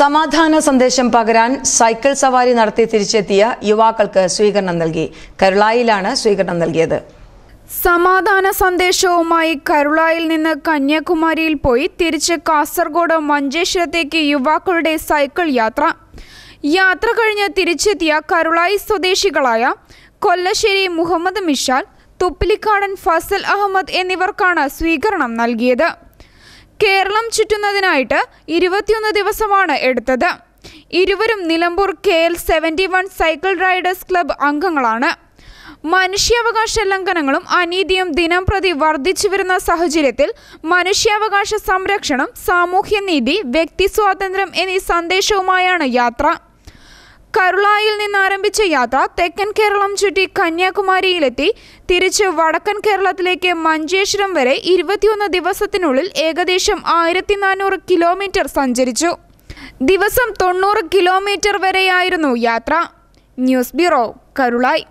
സമാധാന സന്ദേശം പകരാൻ സൈക്കിൾ സവാരി നടത്തി തിരിച്ചെത്തിയ യുവാക്കൾക്ക് സ്വീകരണം നൽകി കരുളായിലാണ് സ്വീകരണം നൽകിയത് സമാധാന സന്ദേശവുമായി കരുളായിൽ നിന്ന് കന്യാകുമാരിയിൽ പോയി തിരിച്ച് കാസർഗോഡ് മഞ്ചേശ്വരത്തേക്ക് യുവാക്കളുടെ സൈക്കിൾ യാത്ര യാത്ര കഴിഞ്ഞ് തിരിച്ചെത്തിയ കരുളായി സ്വദേശികളായ കൊല്ലശ്ശേരി മുഹമ്മദ് മിഷാൽ തുപ്പിലിക്കാടൻ ഫസൽ അഹമ്മദ് എന്നിവർക്കാണ് സ്വീകരണം നൽകിയത് കേരളം ചുറ്റുന്നതിനായിട്ട് ഇരുപത്തിയൊന്ന് ദിവസമാണ് എടുത്തത് ഇരുവരും Nilambur K L seventy one cycle riders club അംഗങ്ങളാണ് മനുഷ്യാവകാശ ലംഘനങ്ങളും അനീതിയും ദിനം പ്രതി വർദ്ധിച്ചു വരുന്ന സാഹചര്യത്തിൽ മനുഷ്യാവകാശ സംരക്ഷണം സാമൂഹ്യനീതി വ്യക്തി സ്വാതന്ത്ര്യം എന്നീ സന്ദേശവുമായാണ് യാത്ര കരുളായിൽ ആരംഭിച്ച യാത്ര തെക്കൻ കേരളം ചുറ്റി കന്യാകുമാരിയിലെത്തി തിരിച്ച് വടക്കൻ കേരളത്തിലേക്ക് മഞ്ചേശ്വരം വരെ ഇരുപത്തിയൊന്ന് ദിവസത്തിനുള്ളിൽ ഏകദേശം ആയിരത്തി കിലോമീറ്റർ സഞ്ചരിച്ചു ദിവസം തൊണ്ണൂറ് കിലോമീറ്റർ വരെയായിരുന്നു യാത്ര ന്യൂസ് ബ്യൂറോ കരുളായി